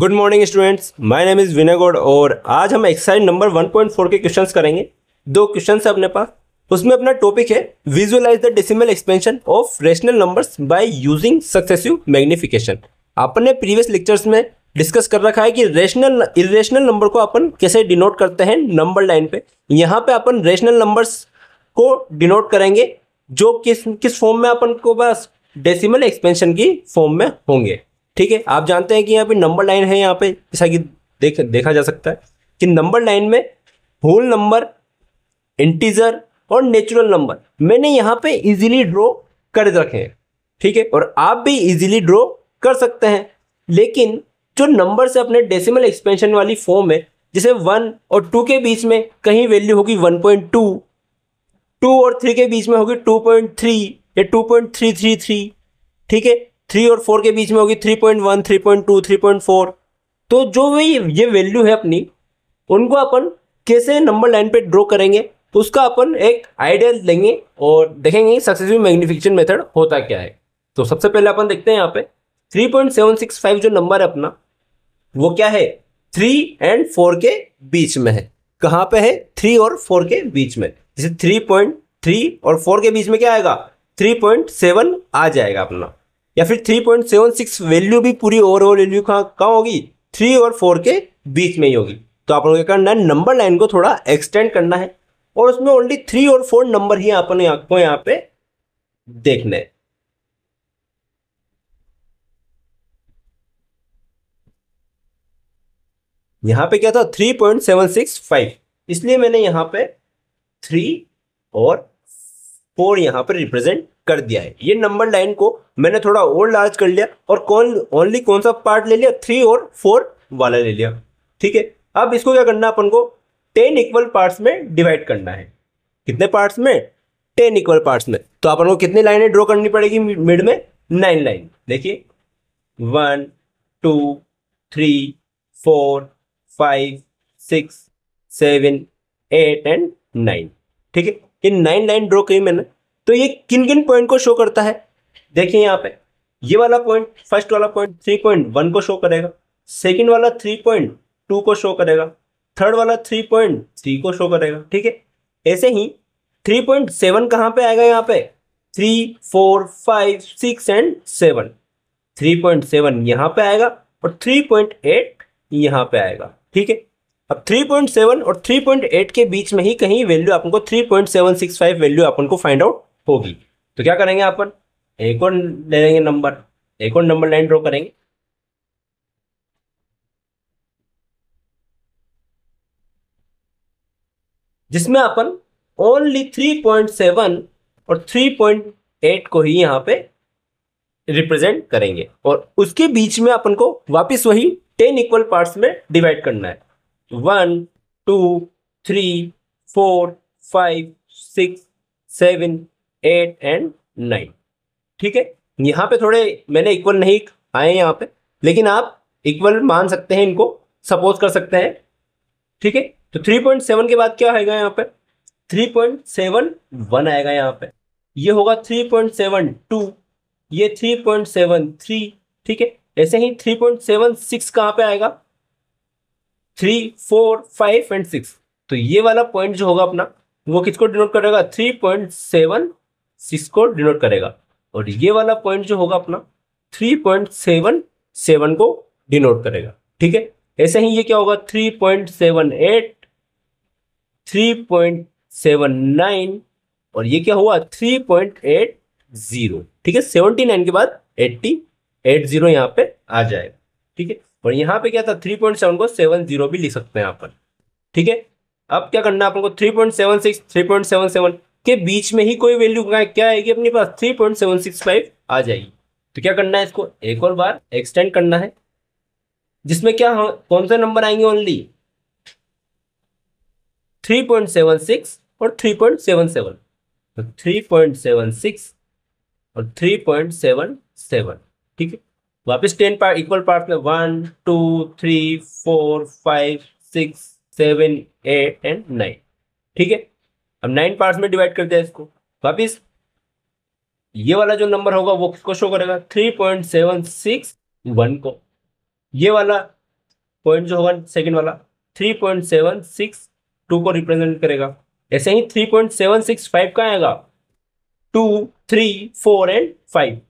good morning students my name is Vinay Gaur और आज हम एक्सरसाइज नंबर 1.4 के क्वेश्चंस करेंगे दो क्वेश्चन है अपने पास उसमें अपना टॉपिक है visualise the decimal expansion of rational numbers by using successive magnification अपन प्रीवियस लेक्चर्स में डिस्कस कर रखा है कि रेशनल इरेशनल नंबर को अपन कैसे डिनोट करते हैं नंबर लाइन पे यहाँ पे अपन रेशनल नंबर्स को डिनोट करेंगे जो किस किस फॉर्म में अपन को बस डेसिमल एक्सपेंशन की फॉर्म में होंगे ठीक है आप जानते हैं कि यहाँ पे नंबर लाइन है यहाँ पे जैसा कि देख देखा जा सकता है कि नंबर लाइन में होल नंबर इंटीजर और नेचुरल नंबर मैंने यहाँ पे इजीली ड्रॉ कर रखे हैं ठीक है और आप भी इजीली ड्रॉ कर सकते हैं लेकिन जो नंबर से अपने डेसिमल एक्सपेंशन वाली फॉर्म है जैसे वन और टू के बीच में कहीं वैल्यू होगी वन पॉइंट टू टू और थ्री के बीच में होगी टू पॉइंट थ्री या two point three three three ठीक है थ्री और फोर के बीच में होगी three point one three point two three point four तो जो भी ये वैल्यू है अपनी उनको अपन कैसे नंबर लाइन पे ड्रॉ करेंगे तो उसका अपन एक आइडिया लेंगे और देखेंगे सक्सेसिव मैग्निफिकेशन मेथड होता क्या है तो सबसे पहले अपन देखते हैं यहाँ पे 3.765 जो नंबर है अपना वो क्या है थ्री एंड फोर के बीच में है कहाँ पे है थ्री और फोर के बीच में जैसे थ्री पॉइंट थ्री और फोर के बीच में क्या आएगा थ्री पॉइंट सेवन आ जाएगा अपना या फिर 3.76 वैल्यू भी पूरी ओवरऑल वैल्यू कहाँ कहाँ होगी थ्री और फोर के बीच में ही होगी तो आप लोगों को क्या करना है नंबर लाइन को थोड़ा एक्सटेंड करना है और उसमें ओनली थ्री और फोर नंबर ही आपने आपको यहाँ पे देखना है यहाँ पे क्या था three point seven six five इसलिए मैंने यहाँ पे थ्री और फोर यहाँ पर रिप्रेजेंट कर दिया है ये नंबर लाइन को मैंने थोड़ा और लार्ज कर लिया और कौन ओनली कौन सा पार्ट ले लिया थ्री और फोर वाला ले लिया ठीक है अब इसको क्या करना अपन को टेन इक्वल पार्ट्स में डिवाइड करना है कितने पार्ट्स में टेन इक्वल पार्ट्स में तो अपन को कितनी लाइनें ड्रॉ करनी पड़ेगी मिड में नाइन लाइन देखिए one two three four five six seven eight and nine ठीक है ये नाइन लाइन ड्रॉ की मैंने तो ये किन किन पॉइंट को शो करता है देखिए यहाँ पे ये वाला पॉइंट फर्स्ट वाला पॉइंट थ्री पॉइंट वन को शो करेगा सेकेंड वाला थ्री पॉइंट टू को शो करेगा थर्ड वाला थ्री पॉइंट थ्री को शो करेगा ठीक है ऐसे ही थ्री पॉइंट सेवन कहाँ पे आएगा यहाँ पे three four five six and seven three point seven यहाँ पे आएगा और थ्री पॉइंट एट यहाँ पे आएगा ठीक है अब थ्री पॉइंट सेवन और थ्री पॉइंट एट के बीच में ही कहीं वैल्यू आपको फाइव वैल्यू आपको फाइंड आउट होगी तो क्या करेंगे अपन एक और ले लेंगे नंबर एक और नंबर लाइन ड्रॉ करेंगे जिसमें अपन ओनली 3.7 और 3.8 को ही यहाँ पे रिप्रेजेंट करेंगे और उसके बीच में अपन को वापस वही 10 इक्वल पार्ट्स में डिवाइड करना है one two three four five six seven eight and nine ठीक है यहाँ पे थोड़े मैंने इक्वल नहीं आए यहाँ पे लेकिन आप इक्वल मान सकते हैं इनको सपोज कर सकते हैं ठीक है तो 3.7 के बाद क्या आएगा यहाँ पे 3.71 आएगा यहाँ पे ये होगा 3.72 ये 3.73 ठीक है ऐसे ही 3.76 कहाँ पे आएगा three four five and six तो ये वाला पॉइंट जो होगा अपना वो किसको डिनोट करेगा थ्री पॉइंट सेवन सिक्स को डिनोट करेगा और ये वाला पॉइंट जो होगा अपना थ्री पॉइंट सेवन सेवन को डिनोट करेगा ठीक है ऐसे ही ये क्या होगा three point seven eight three point seven nine और ये क्या हुआ थ्री पॉइंट एट जीरो ठीक है सेवनटी नाइन के बाद एट्टी एट जीरो यहाँ पे आ जाएगा ठीक है और यहाँ पे क्या था थ्री पॉइंट सेवन को सेवन जीरो भी लिख सकते हैं यहाँ पर ठीक है अब क्या करना है अपन को three point seven six three point seven seven के बीच में ही कोई वैल्यू क्या आएगी अपने पास three point seven six five आ जाएगी तो क्या करना है इसको एक और बार एक्सटेंड करना है जिसमें क्या हाँ, कौन से नंबर आएंगे only three point seven six और three point seven seven three point seven six और थ्री पॉइंट सेवन सेवन ठीक है वापस टेन पार्ट इक्वल पार्ट में one two three four five six seven eight and nine ठीक है अब nine part में डिवाइड कर दिया इसको वापिस ये वाला जो नंबर होगा वो किसको शो करेगा three point seven six one को ये वाला पॉइंट जो होगा सेकंड वाला three point seven six two को रिप्रेजेंट करेगा ऐसे ही three point seven six five का आएगा two three four and five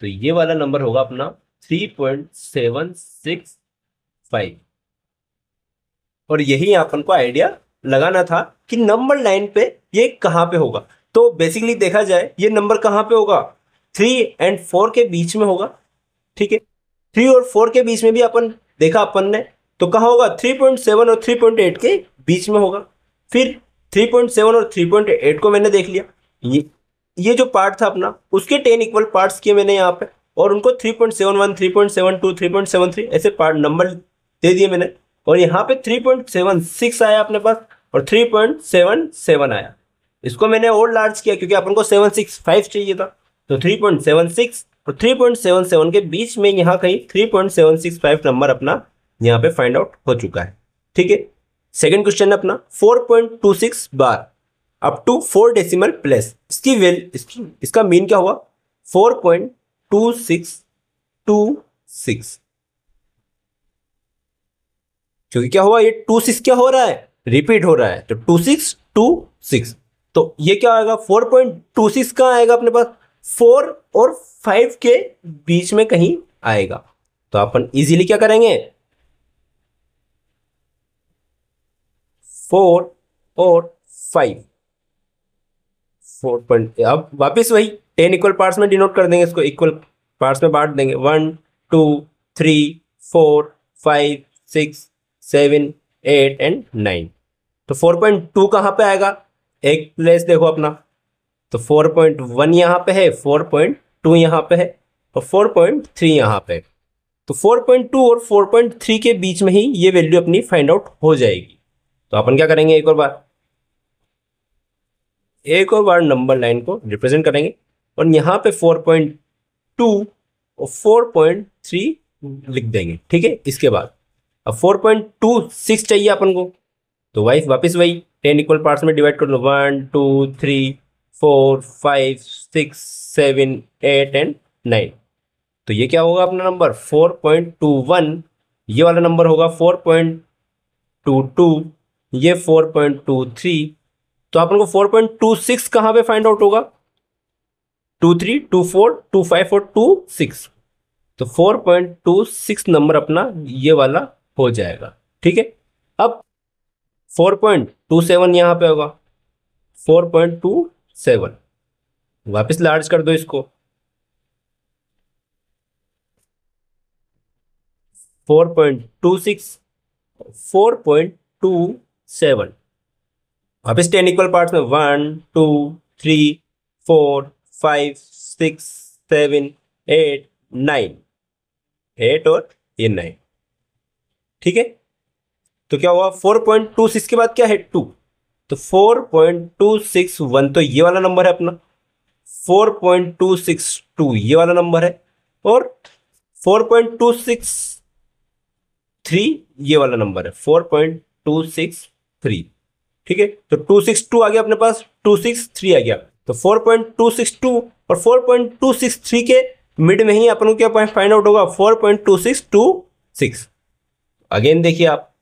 तो ये वाला नंबर होगा अपना three point seven six five और यही अपन को आइडिया लगाना था कि नंबर लाइन पे ये कहाँ पे होगा तो बेसिकली देखा जाए ये नंबर कहाँ पे होगा थ्री एंड फोर के बीच में होगा ठीक है थ्री और फोर के बीच में भी अपन देखा अपन ने तो कहाँ होगा थ्री पॉइंट सेवन और थ्री पॉइंट एट के बीच में होगा फिर थ्री पॉइंट सेवन और थ्री पॉइंट एट को मैंने देख लिया ये ये जो पार्ट था अपना उसके टेन इक्वल पार्ट्स किए मैंने यहाँ पे और उनको three point seven one three point seven two three point seven three ऐसे पार्ट नंबर दे दिए मैंने और यहाँ पे 3.76 आया अपने पास और 3.77 आया इसको मैंने और लार्ज किया क्योंकि अपन को 765 चाहिए था तो 3.76 और 3.77 के बीच में यहाँ कहीं 3.765 नंबर अपना यहाँ पे फाइंड आउट हो चुका है ठीक है सेकेंड क्वेश्चन है अपना 4.26 bar up to four decimal place इसकी वेल इसकी इसका मीन क्या हुआ 4.2626 क्योंकि क्या हुआ ये टू सिक्स क्या हो रहा है रिपीट हो रहा है तो टू सिक्स टू सिक्स तो ये क्या आएगा फोर पॉइंट टू सिक्स कहाँ आएगा अपने पास फोर और फाइव के बीच में कहीं आएगा तो अपन इजीली क्या करेंगे फोर और फाइव फोर पॉइंट अब वापस वही टेन इक्वल पार्ट्स में डिनोट कर देंगे इसको इक्वल पार्ट्स में बांट देंगे one two three four five six seven eight and nine तो फोर पॉइंट टू कहाँ पर आएगा एक प्लेस देखो अपना तो फोर पॉइंट वन यहाँ पे है फोर पॉइंट टू यहाँ पे है और फोर पॉइंट थ्री यहाँ पे है तो टू और फोर पॉइंट थ्री के बीच में ही ये वैल्यू अपनी फाइंड आउट हो जाएगी तो अपन क्या करेंगे एक और बार एक और बार नंबर लाइन को रिप्रेजेंट करेंगे और यहाँ पे 4.2 और 4.3 लिख देंगे ठीक है इसके बाद अब 4.26 चाहिए अपन को तो वाइस वापस वही टेन इक्वल पार्ट्स में डिवाइड कर लो one two three four five six seven eight and nine तो ये क्या होगा अपना number four point two one ये वाला नंबर होगा फोर पॉइंट टू टू ये फोर पॉइंट टू थ्री तो आप लोगों को फोर पॉइंट टू सिक्स कहाँ पर फाइंड आउट होगा two three two four two five और टू सिक्स तो four point two six number अपना ये वाला हो जाएगा ठीक है अब 4.27 यहां पे होगा 4.27 वापिस लार्ज कर दो इसको 4.26 4.27 वापिस टेन इक्वल पार्ट्स में one two three four five six seven eight nine eight और ये नाइन ठीक है तो क्या हुआ फोर पॉइंट टू सिक्स के बाद क्या है टू तो four point two six one तो ये वाला नंबर है अपना four point two six two ये वाला नंबर है और four point two six three ये वाला नंबर है four point two six three ठीक है तो टू सिक्स टू आ गया अपने पास टू सिक्स थ्री आ गया तो four point two six two और four point two six three के मिड में ही अपन क्या फाइंड आउट होगा four point two six two six again देखिए आप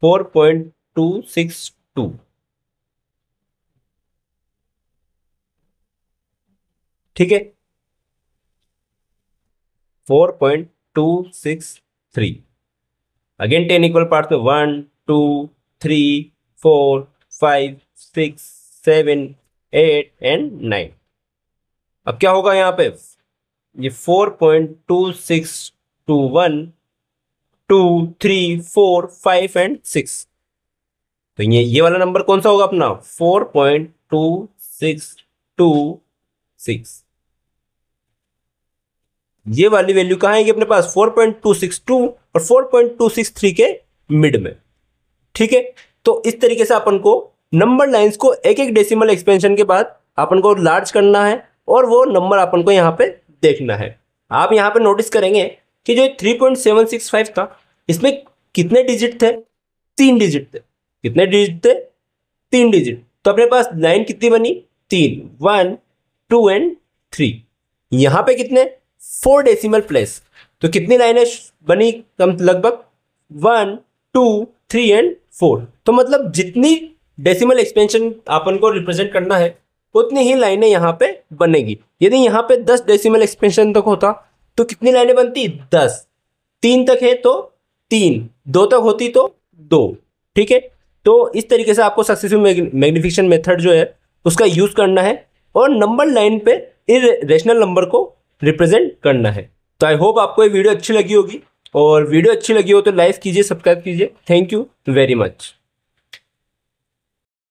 four point two six two ठीक है four point two six three again ten equal part one two three four five six seven eight and nine अब क्या होगा यहां पे ये four point two six two one two three four five and six तो ये ये वाला नंबर कौन सा होगा अपना four point two six two six ये वाली वैल्यू कहाँ आएगी अपने पास four point two six two और four point two six three के मिड में ठीक है तो इस तरीके से अपन को नंबर लाइंस को एक एक डेसिमल एक्सपेंशन के बाद अपन को लार्ज करना है और वो नंबर अपन को यहाँ पे देखना है आप यहाँ पे नोटिस करेंगे कि जो 3.765 था इसमें कितने डिजिट थे तीन डिजिट थे कितने डिजिट थे तीन डिजिट तो अपने पास लाइन कितनी बनी तीन वन टू एंड थ्री यहाँ पे कितने फोर डेसिमल प्लेस तो कितनी लाइनें बनी कम लगभग one two three and four तो मतलब जितनी डेसिमल एक्सपेंशन अपन को रिप्रेजेंट करना है उतनी ही लाइनें यहाँ पे बनेगी यदि यहाँ पे दस डेसिमल एक्सपेंशन तक होता तो कितनी लाइनें बनती दस तीन तक है तो तीन दो तक होती तो दो ठीक है तो इस तरीके से आपको सक्सेसिव मैग्निफिकेशन मेथड जो है उसका यूज़ करना है और नंबर लाइन पे इस रेशनल नंबर को रिप्रेजेंट करना है तो आई होप आपको ये वीडियो अच्छी लगी होगी और वीडियो अच्छी लगी हो तो लाइक कीजिए सब्सक्राइब कीजिए थैंक यू वेरी मच